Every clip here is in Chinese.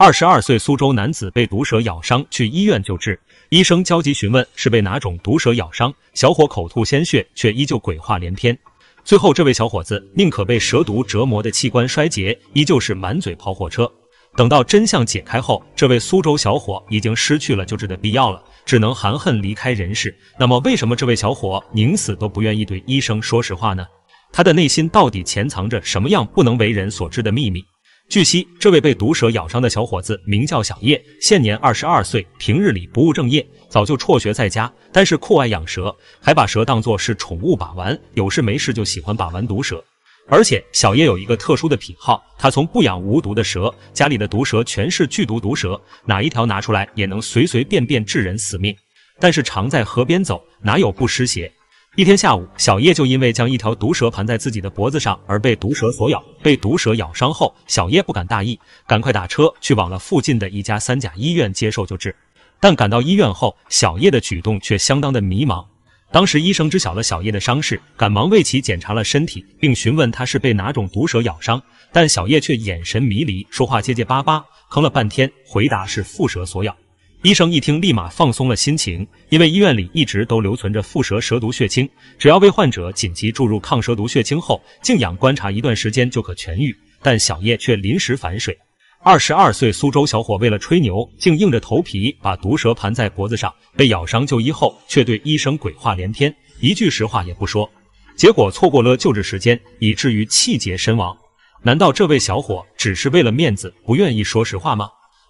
二十二岁苏州男子被毒蛇咬伤，去医院救治，医生焦急询问是被哪种毒蛇咬伤，小伙口吐鲜血，却依旧鬼话连篇。最后，这位小伙子宁可被蛇毒折磨的器官衰竭，依旧是满嘴跑火车。等到真相解开后，这位苏州小伙已经失去了救治的必要了，只能含恨离开人世。那么，为什么这位小伙宁死都不愿意对医生说实话呢？他的内心到底潜藏着什么样不能为人所知的秘密？据悉，这位被毒蛇咬伤的小伙子名叫小叶，现年二十二岁。平日里不务正业，早就辍学在家，但是酷爱养蛇，还把蛇当作是宠物把玩。有事没事就喜欢把玩毒蛇。而且小叶有一个特殊的癖好，他从不养无毒的蛇，家里的毒蛇全是剧毒毒蛇，哪一条拿出来也能随随便便致人死命。但是常在河边走，哪有不湿鞋？一天下午，小叶就因为将一条毒蛇盘在自己的脖子上而被毒蛇所咬。被毒蛇咬伤后，小叶不敢大意，赶快打车去往了附近的一家三甲医院接受救治。但赶到医院后，小叶的举动却相当的迷茫。当时医生知晓了小叶的伤势，赶忙为其检查了身体，并询问他是被哪种毒蛇咬伤。但小叶却眼神迷离，说话结结巴巴，坑了半天，回答是蝮蛇所咬。医生一听，立马放松了心情，因为医院里一直都留存着蝮蛇蛇毒血清，只要为患者紧急注入抗蛇毒血清后，静养观察一段时间就可痊愈。但小叶却临时反水，二十二岁苏州小伙为了吹牛，竟硬着头皮把毒蛇盘在脖子上，被咬伤就医后，却对医生鬼话连篇，一句实话也不说，结果错过了救治时间，以至于气结身亡。难道这位小伙只是为了面子，不愿意说实话吗？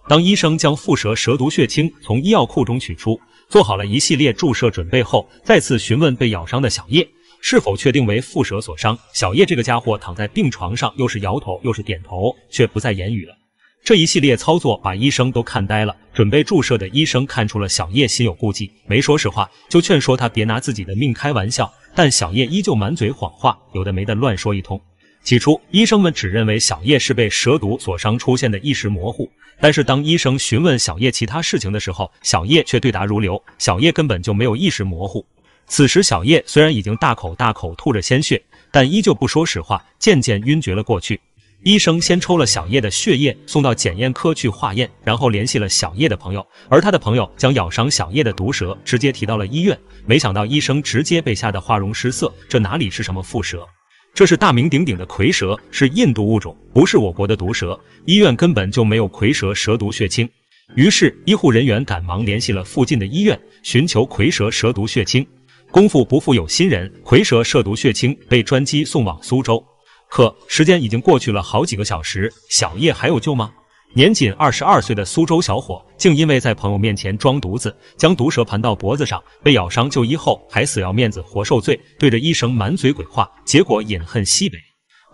当医生将蝮蛇蛇毒血清从医药库中取出，做好了一系列注射准备后，再次询问被咬伤的小叶是否确定为蝮蛇所伤。小叶这个家伙躺在病床上，又是摇头又是点头，却不再言语了。这一系列操作把医生都看呆了。准备注射的医生看出了小叶心有顾忌，没说实话，就劝说他别拿自己的命开玩笑。但小叶依旧满嘴谎话，有的没的乱说一通。起初，医生们只认为小叶是被蛇毒所伤，出现的意识模糊。但是，当医生询问小叶其他事情的时候，小叶却对答如流。小叶根本就没有意识模糊。此时，小叶虽然已经大口大口吐着鲜血，但依旧不说实话，渐渐晕厥了过去。医生先抽了小叶的血液，送到检验科去化验，然后联系了小叶的朋友。而他的朋友将咬伤小叶的毒蛇直接提到了医院，没想到医生直接被吓得花容失色。这哪里是什么蝮蛇？这是大名鼎鼎的蝰蛇，是印度物种，不是我国的毒蛇。医院根本就没有蝰蛇蛇毒血清，于是医护人员赶忙联系了附近的医院，寻求蝰蛇蛇毒血清。功夫不负有心人，蝰蛇蛇毒血清被专机送往苏州。可时间已经过去了好几个小时，小叶还有救吗？年仅二十二岁的苏州小伙，竟因为在朋友面前装犊子，将毒蛇盘到脖子上被咬伤就医后，还死要面子活受罪，对着医生满嘴鬼话，结果饮恨西北。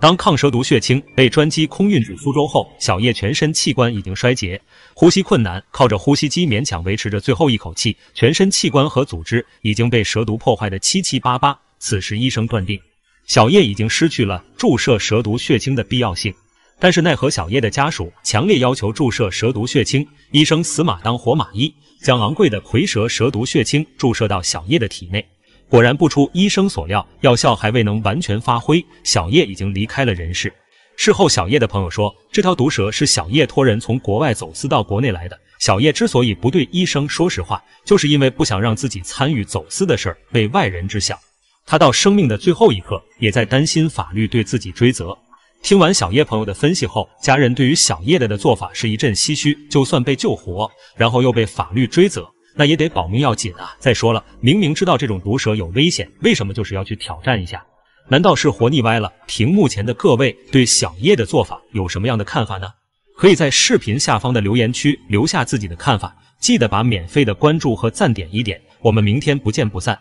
当抗蛇毒血清被专机空运至苏州后，小叶全身器官已经衰竭，呼吸困难，靠着呼吸机勉强维持着最后一口气。全身器官和组织已经被蛇毒破坏的七七八八，此时医生断定，小叶已经失去了注射蛇毒血清的必要性。但是奈何小叶的家属强烈要求注射蛇毒血清，医生死马当活马医，将昂贵的蝰蛇蛇毒血清注射到小叶的体内。果然不出医生所料，药效还未能完全发挥，小叶已经离开了人世。事后，小叶的朋友说，这条毒蛇是小叶托人从国外走私到国内来的。小叶之所以不对医生说实话，就是因为不想让自己参与走私的事儿被外人知晓。他到生命的最后一刻，也在担心法律对自己追责。听完小叶朋友的分析后，家人对于小叶的的做法是一阵唏嘘。就算被救活，然后又被法律追责，那也得保命要紧啊！再说了，明明知道这种毒蛇有危险，为什么就是要去挑战一下？难道是活腻歪了？屏幕前的各位对小叶的做法有什么样的看法呢？可以在视频下方的留言区留下自己的看法，记得把免费的关注和赞点一点。我们明天不见不散。